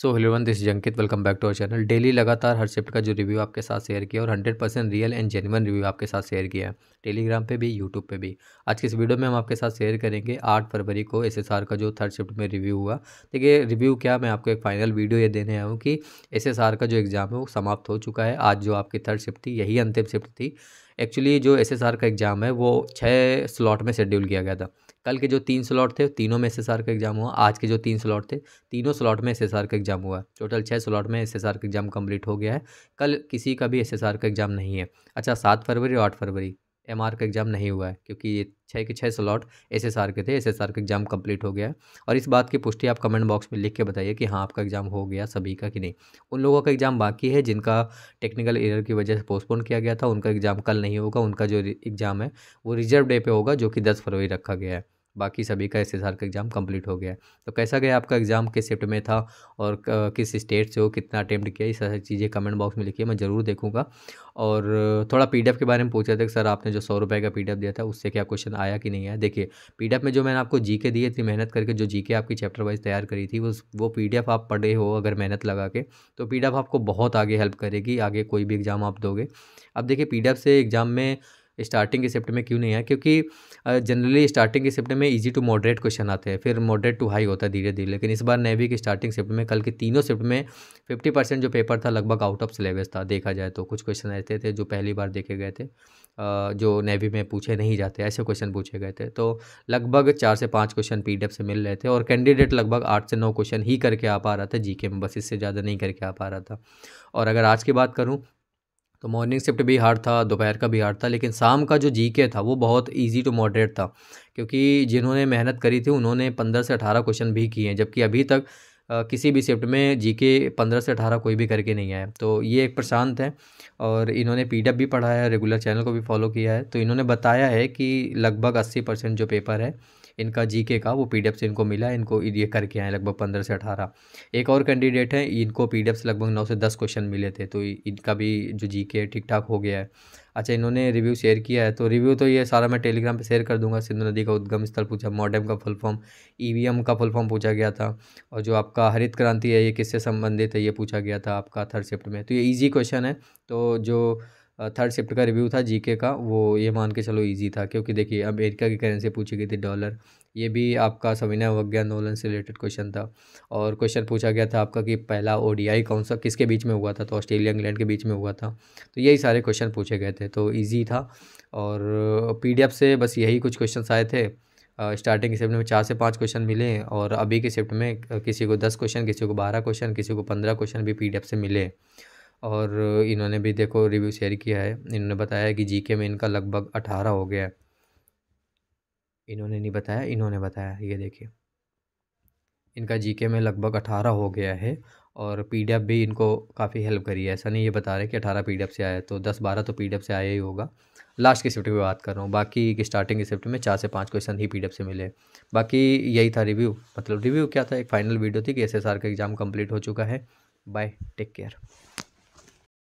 so hello everyone this जंकित welcome back to our channel daily लगातार हर शिफ्ट का जो रिव्यू आपके साथ शेयर किया और hundred percent real and genuine review आपके साथ शेयर किया है टेलीग्राम पे भी यूट्यूब पे भी आज के इस वीडियो में हम आपके साथ शेयर करेंगे आठ फरवरी को एस का जो थर्ड शिफ्ट में रिव्यू हुआ देखिए रिव्यू क्या मैं आपको एक फाइनल वीडियो ये देने आया हूँ कि एस का जो एग्ज़ाम है वो समाप्त हो चुका है आज जो आपकी थर्ड शिफ्ट थी यही अंतिम शिफ्ट थी एक्चुअली जो एस का एग्ज़ाम है वो छः स्लॉट में शेड्यूल किया गया था कल के जो तीन स्लॉट थे तीनों में एस का एग्ज़ाम हुआ आज के जो तीन स्लॉट थे तीनों स्लॉट में एस का एग्ज़ाम हुआ टोटल छः स्लॉट में एस का एग्ज़ाम कम्प्लीट हो गया है कल किसी का भी एस का एग्ज़ाम नहीं है अच्छा सात फरवरी और आठ फरवरी एम आर का एग्ज़ाम नहीं हुआ है क्योंकि ये छः के छः स्लॉट एस एस आर के थे एस एस आर का एग्ज़ाम कंप्लीट हो गया है और इस बात की पुष्टि आप कमेंट बॉक्स में लिख के बताइए कि हाँ आपका एग्ज़ाम हो गया सभी का कि नहीं उन लोगों का एग्ज़ाम बाकी है जिनका टेक्निकल एरर की वजह से पोस्टपोन किया गया था उनका एग्ज़ाम कल नहीं होगा उनका जो एग्ज़ाम है वो रिजर्व डे पर होगा जो कि दस फरवरी रखा गया है बाकी सभी का एस का एग्ज़ाम कंप्लीट हो गया तो कैसा गया आपका एग्ज़ाम किस शिफ्ट में था और किस स्टेट से हो कितना अटैम्प्ट किया ये सारी चीज़ें कमेंट बॉक्स में लिखिए मैं ज़रूर देखूँगा और थोड़ा पी के बारे में पूछा था कि सर आपने जो सौ रुपये का पी दिया था उससे क्या क्वेश्चन आया कि नहीं आया देखिए पी में जो मैंने आपको जी दिए थी मेहनत करके जो जी आपकी चैप्टर वाइज तैयार करी थी वो वो पी आप पढ़े हो अगर मेहनत लगा के तो पी आपको बहुत आगे हेल्प करेगी आगे कोई भी एग्ज़ाम आप दोगे अब देखिए पी से एग्ज़ाम में स्टार्टिंग के शिफ्ट में क्यों नहीं आया क्योंकि जनरली स्टार्टिंग के शिफ्ट में इजी टू मॉडरेट क्वेश्चन आते हैं फिर मॉडरेट टू हाई होता है धीरे धीरे लेकिन इस बार नेवी के स्टार्टिंग शिफ्ट में कल के तीनों शिफ्ट में फिफ्टी परसेंट जो पेपर था लगभग आउट ऑफ सिलेबस था देखा जाए तो कुछ क्वेश्चन ऐसे थे जो पहली बार देखे गए थे जो नेवी में पूछे नहीं जाते ऐसे क्वेश्चन पूछे गए थे तो लगभग चार से पाँच क्वेश्चन पी से मिल रहे थे और कैंडिडेट लगभग आठ से नौ क्वेश्चन ही करके आ पा रहा था जी में बस इससे ज़्यादा नहीं करके आ पा रहा था और अगर आज की बात करूँ तो मॉर्निंग शिफ्ट भी हार्ड था दोपहर का भी हार्ड था लेकिन शाम का जो जीके था वो बहुत इजी टू मॉडरेट था क्योंकि जिन्होंने मेहनत करी थी उन्होंने पंद्रह से अठारह क्वेश्चन भी किए हैं जबकि अभी तक किसी भी शिफ्ट में जीके पंद्रह से अठारह कोई भी करके नहीं आया तो ये एक प्रशांत है और इन्होंने पी भी पढ़ाया है रेगुलर चैनल को भी फॉलो किया है तो इन्होंने बताया है कि लगभग अस्सी परसेंट जो पेपर है इनका जीके का वो पीडीएफ से इनको मिला है इनको ये करके आए लगभग पंद्रह से अठारह एक और कैंडिडेट हैं इनको पीडीएफ से लगभग नौ से दस क्वेश्चन मिले थे तो इनका भी जो जी ठीक ठाक हो गया है अच्छा इन्होंने रिव्यू शेयर किया है तो रिव्यू तो ये सारा मैं टेलीग्राम पे शेयर कर दूंगा सिंधु नदी का उद्गम स्थल पूछा मॉडर्म का फुल फॉर्म ईवीएम का फुल फॉर्म पूछा गया था और जो आपका हरित क्रांति है ये किससे संबंधित है ये पूछा गया था आपका थर्ड शिफ्ट में तो ये ईजी क्वेश्चन है तो जो थर्ड शिफ्ट का रिव्यू था जीके का वो ये मान के चलो इजी था क्योंकि देखिए अमेरिका की करेंसी पूछी गई थी डॉलर ये भी आपका सविनय अवज्ञा आंदोलन से रिलेटेड क्वेश्चन था और क्वेश्चन पूछा गया था आपका कि पहला ओडीआई कौन सा किसके बीच में हुआ था तो ऑस्ट्रेलिया इंग्लैंड के बीच में हुआ था तो यही सारे क्वेश्चन पूछे गए थे तो ईजी था और पी से बस यही कुछ क्वेश्चन आए थे स्टार्टिंग के शिफ्ट में चार से पाँच क्वेश्चन मिले और अभी के शिफ्ट में किसी को दस क्वेश्चन किसी को बारह क्वेश्चन किसी को पंद्रह क्वेश्चन भी पी से मिले और इन्होंने भी देखो रिव्यू शेयर किया है इन्होंने बताया कि जीके में इनका लगभग अठारह हो गया है इन्होंने नहीं बताया इन्होंने बताया ये देखिए इनका जीके में लगभग अठारह हो गया है और पी भी इनको काफ़ी हेल्प करी है ऐसा नहीं ये बता रहे कि अठारह पी से आया तो दस बारह तो पी से आया ही होगा लास्ट की शिफ्ट की बात कर रहा हूँ बाकी की स्टार्टिंग की शिफ्ट में चार से पाँच क्वेश्चन ही पी से मिले बाकी यही था रिव्यू मतलब रिव्यू क्या था एक फ़ाइनल वीडियो थी कि एस का एग्ज़ाम कम्प्लीट हो चुका है बाय टेक केयर